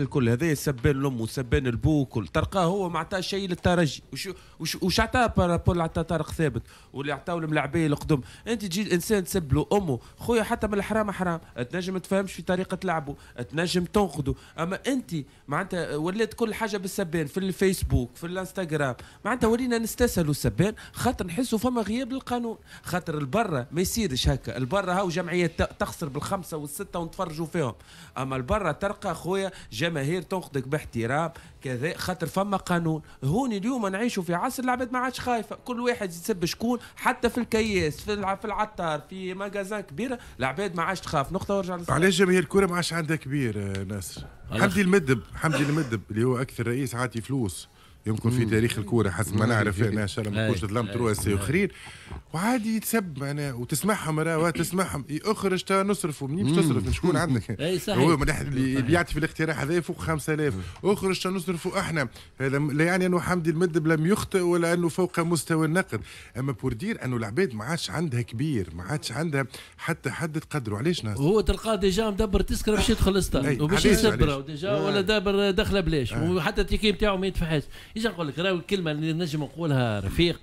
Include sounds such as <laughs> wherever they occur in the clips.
الكل هذا سبان لامه سبان البو كل ترقاه هو ما عطاه شيء للترجي وش وش وش عطاه بارابول عطاه طارق ثابت واللي عطاه الملاعبيه القدم انت تجي انسان تسب له امه خويا حتى من الحرام حرام تنجم تفهمش في طريقه لعبه تنجم تنقده اما انت معناتها ولات كل حاجه بالسبان في الفيسبوك في الانستغرام معناتها ولينا نستسهلوا السبان خاطر نحسوا فما غياب للقانون خاطر البرة ما يصيرش هكا البرة هاو جمعيات تخسر بالخمسه والسته ونتفرجوا فيهم اما البرة ترقى خويا الجماهير تنقدك باحترام كذا خاطر فما قانون هوني اليوم نعيشوا في عصر العباد ما عادش خايفه كل واحد يسب شكون حتى في الكياس في في العطار في مغازان كبيره العباد ما عادش تخاف نقطه ورجع علاش جماهير الكره ما عادش عندها كبير آه، ناصر حمدي المدب حمدي المدب اللي هو اكثر رئيس عاطي فلوس يمكن في تاريخ الكوره حسب ما نعرف انا ان شاء الله ما نكونش ظلمت رؤساء اخرين وعادي يتسب معناها وتسمعهم راهو تسمعهم اخرج تا نصرفوا منين باش تصرف شكون عندك <laughs> اي صحيح هو اللي بيعطي في الاقتراح هذا فوق 5000 اخرج نصرفوا احنا هذا لا يعني انه حمدي المدب لم يخطئ ولا انه فوق مستوى النقد اما بوردير انه العباد ما عادش عندها كبير ما عادش عندها حتى حد تقدره علاش ناس هو تلقاه ديجا مدبر تسكر باش يدخل الستار وباش يسبره ديجا آه. ولا دابر دخله بلاش آه. وحتى التيكي نتاعو ما يدفعهاش ايش نقول لك راهو الكلمه اللي نجم نقولها رفيق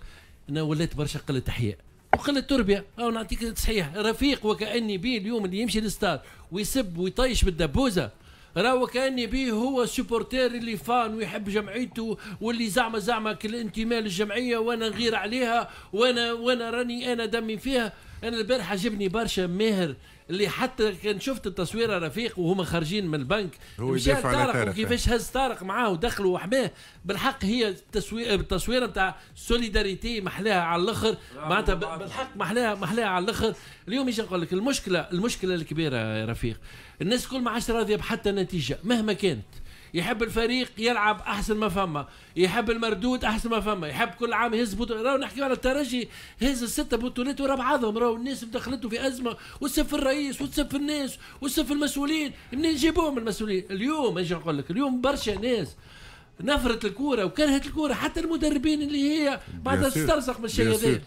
انا ولات برشا قله تحية وقله تربيه او نعطيك تصحيح رفيق وكاني بيه اليوم اللي يمشي للستار ويسب ويطيش بالدبوزه راهو كاني بيه هو سوبورتير اللي فان ويحب جمعيته واللي زعما زعما الانتماء للجمعيه وانا نغير عليها وانا وانا راني انا دمي فيها انا البارح عجبني برشا ماهر اللي حتى كان شفت التصويره رفيق وهما خارجين من البنك هو يدافع على طارق وكيفاش هز طارق معاه ودخله وحماه بالحق هي التصوير التصويره نتاع سوليداريتي محلاها على الاخر معناتها بالحق محلاها محلاها على الاخر اليوم ايش نقول لك المشكله المشكله الكبيره يا رفيق الناس كل ما عادش راضيه بحتى نتيجه مهما كانت يحب الفريق يلعب احسن ما فما يحب المردود احسن ما فما يحب كل عام يهز بطولات راهو نحكي على الترجي هز الستة بطولات ورا بعضهم راهو الناس دخلته في ازمه وتسف الرئيس وتسف الناس وتسف المسؤولين منين نجيبوهم المسؤولين اليوم اجي نقول لك اليوم برشا ناس نفرت الكوره وكرهت الكوره حتى المدربين اللي هي بعدها تسترزق من الشيء هذا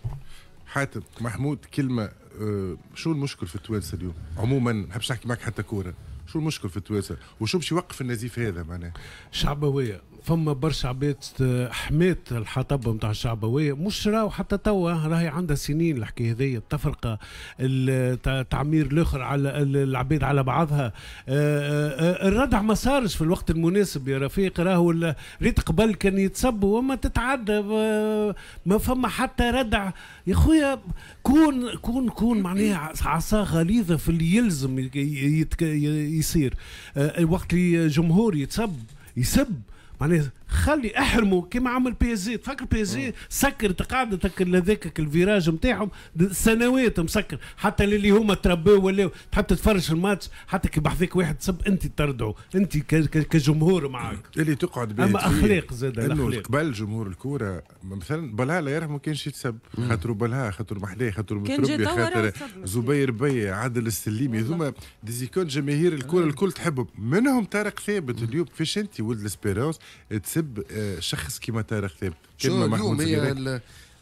حاتم محمود كلمه آه، شو المشكل في التوانسه اليوم عموما ما نحبش نحكي معك حتى كوره شو المشكل في التوانسه؟ وشو باش يوقف النزيف هذا معناها شعبويه فما برشا عباد آه، حمات الحطب نتاع الشعبويه مش راهو حتى توا راهي عندها سنين الحكايه هذيا التفرقه التعمير الاخر على العباد على بعضها آه، آه، الردع ما صارش في الوقت المناسب يا رفيق راهو ريت قبل كان يتصبوا وما تتعدى ما فما حتى ردع يا خويا كون كون كون معناها عصا غليظه في اللي يلزم يصير آه، وقت اللي جمهور يتسب يسب معناها خلي احرمه كما عمل بي اس جي تفكر بي اس جي سكرت قاعده هذاك الفيراج نتاعهم سنوات مسكر حتى اللي هما تربوا ولاو تحب تتفرج الماتش حتى كي بحذاك واحد تسب انت تردعه انت كجمهور معاك اللي تقعد بيه اما اخلاق زاد الاخلاق قبل جمهور الكوره مثلا بلها الله يرحمه كان شي تسب خاطر بلها خاطر محلاه خاطر متربي خاطر زبير بي عادل السليمي هذوما ديزيكون جماهير الكوره آه. الكل تحبهم منهم طارق ثابت اليوم فيش انت ولد الاسبيرونس تسب ذب آه، شخص كيما تاريخ ذب كلمه محمود اليوم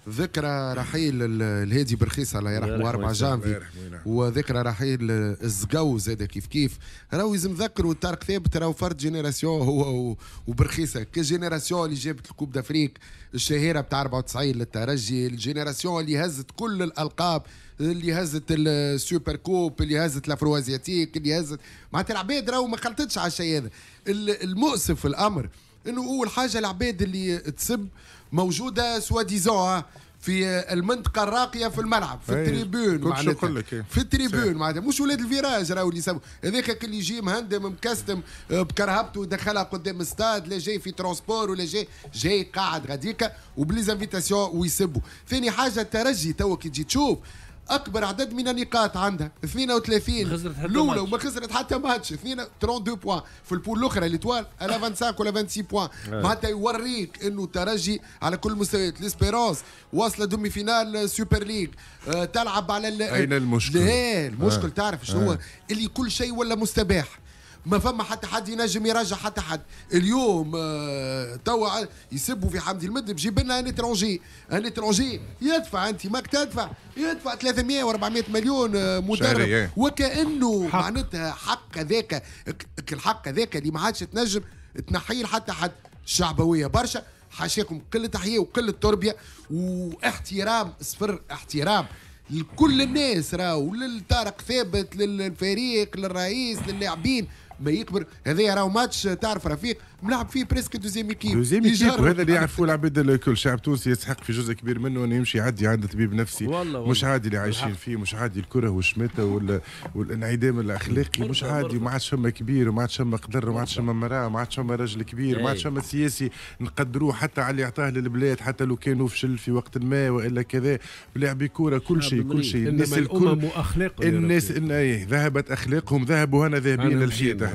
ذكرى رحيل الهادي برخيص الله يرحمه 4 جانفي وذكرى رحيل الزقو زاد كيف كيف راهو لازم نذكروا طارق ثابت راهو فرد جينيراسيون هو وبرخيصه كجينيراسيون اللي جابت الكوب دافريك الشهيره بتاع 94 للترجي الجينيراسيون اللي هزت كل الالقاب اللي هزت السوبر كوب اللي هزت الافرو ازياتيك اللي هزت معناتها العباد راهو ما خلطتش على الشيء هذا المؤسف الامر انه اول حاجه العباد اللي تسب موجوده سوا ديزون في المنطقة الراقية في الملعب في إيه. التريبون معناتها إيه. في التريبون معناتها مش ولاد الفيراج راهو اللي يسبوا هذاك اللي يجي مهندم مكستم بكرهبته ودخلها قدام الستاد لا جاي في ترونسبور ولا جاي جاي قاعد غاديكا وبليزانفيتاسيون ويسبوا ثاني حاجة الترجي توا كي تجي تشوف اكبر عدد من النقاط عندها 32 الاولى وما خسرت حتى ماتش 32 بوان في البول الاخرى اللي توال 25 ولا 26 بوان آه. معناتها يوريك انه ترجي على كل المستويات ليسبيرونس واصله دومي فينال سوبر ليغ آه، تلعب على اين المشكل؟ المشكل آه. تعرف شنو هو اللي كل شيء ولا مستباح ما فما حتى حد ينجم يرجع حتى حد اليوم آه توا يسبوا في حمدي المد جيب لنا ان اترونجي ان اترونجي يدفع انت ماك تدفع يدفع 300 و400 مليون آه، مدرب وكانه معناتها حق هذاك الحق هذاك اللي ما عادش تنجم تنحيه حتى حد شعبويه برشا حاشاكم كل تحيه وكل التربيه واحترام صفر احترام لكل الناس راهو للطارق ثابت للفريق للرئيس للاعبين ما يكبر هذايا راهو ماتش تعرف رفيق ملعب فيه بريسك دوزيام ايكيب دوزيام ايكيب وهذا اللي يعرفوه العباد الكل شعب تونسي يسحق في جزء كبير منه انه يمشي يعدي عند طبيب نفسي والله والله. مش عادي اللي عايشين فيه مش عادي الكره والشماته وال... والانعدام الاخلاقي مش عادي ما عادش فما كبير وما عادش فما قدر وما عادش فما مراه وما عادش فما راجل كبير ما عادش فما إيه. سياسي نقدروه حتى على اللي عطاه للبلاد حتى لو كانوا فشل في وقت ما والا كذا بلعب كوره كل شيء كل شيء الناس الكل الناس إيه، ذهبت اخلاقهم ذهبوا هنا ذاهبين للحيطه